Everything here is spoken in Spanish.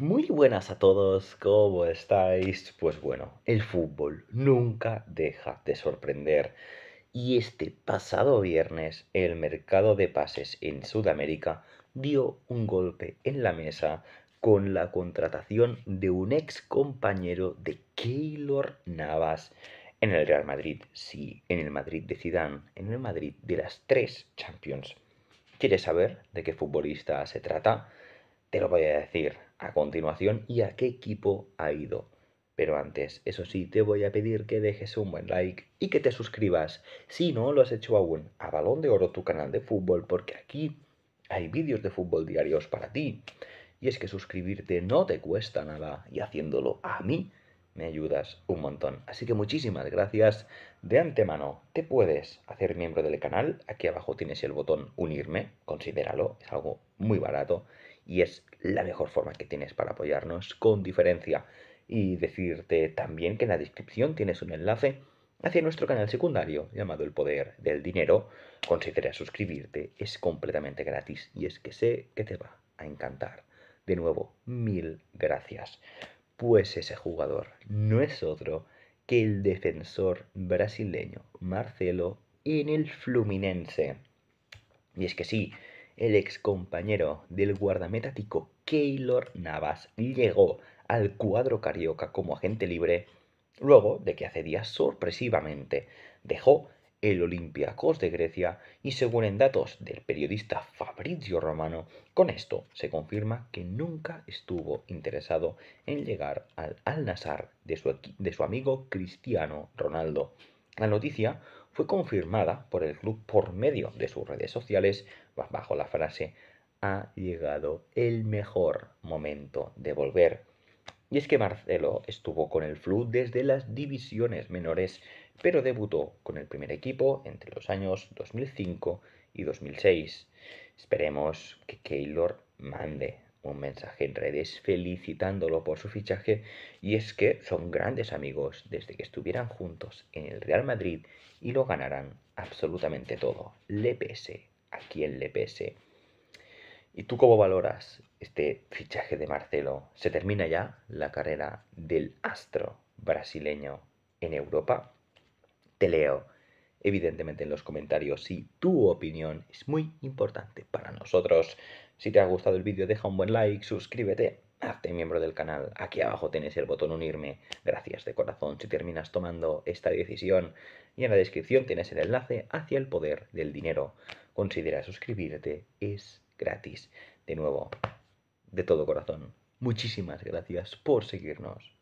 Muy buenas a todos, ¿cómo estáis? Pues bueno, el fútbol nunca deja de sorprender. Y este pasado viernes el mercado de pases en Sudamérica dio un golpe en la mesa con la contratación de un ex compañero de Keylor Navas en el Real Madrid, sí, en el Madrid de Zidane, en el Madrid de las tres Champions. ¿Quieres saber de qué futbolista se trata? Te lo voy a decir a continuación y a qué equipo ha ido. Pero antes, eso sí, te voy a pedir que dejes un buen like y que te suscribas, si no lo has hecho aún, a Balón de Oro, tu canal de fútbol, porque aquí hay vídeos de fútbol diarios para ti. Y es que suscribirte no te cuesta nada y haciéndolo a mí me ayudas un montón. Así que muchísimas gracias de antemano. Te puedes hacer miembro del canal. Aquí abajo tienes el botón unirme. Considéralo. Es algo muy barato y es la mejor forma que tienes para apoyarnos con diferencia. Y decirte también que en la descripción tienes un enlace hacia nuestro canal secundario llamado El Poder del Dinero. Considera suscribirte, es completamente gratis y es que sé que te va a encantar. De nuevo, mil gracias. Pues ese jugador no es otro que el defensor brasileño Marcelo en el Fluminense. Y es que sí, el ex compañero del guardameta tico Keylor Navas llegó al cuadro carioca como agente libre luego de que hace días sorpresivamente dejó el Olympiacos de Grecia y según en datos del periodista Fabrizio Romano, con esto se confirma que nunca estuvo interesado en llegar al Al-Nassr de su amigo Cristiano Ronaldo. La noticia fue confirmada por el club por medio de sus redes sociales bajo la frase ha llegado el mejor momento de volver. Y es que Marcelo estuvo con el Flu desde las divisiones menores, pero debutó con el primer equipo entre los años 2005 y 2006. Esperemos que Keylor mande un mensaje en redes felicitándolo por su fichaje y es que son grandes amigos desde que estuvieran juntos en el Real Madrid y lo ganarán absolutamente todo. Le pese a quien le pese. ¿Y tú cómo valoras este fichaje de Marcelo? ¿Se termina ya la carrera del astro brasileño en Europa? Te leo evidentemente en los comentarios si tu opinión es muy importante para nosotros. Si te ha gustado el vídeo deja un buen like, suscríbete, hazte miembro del canal, aquí abajo tienes el botón unirme, gracias de corazón si terminas tomando esta decisión y en la descripción tienes el enlace hacia el poder del dinero. Considera suscribirte, es gratis. De nuevo, de todo corazón, muchísimas gracias por seguirnos.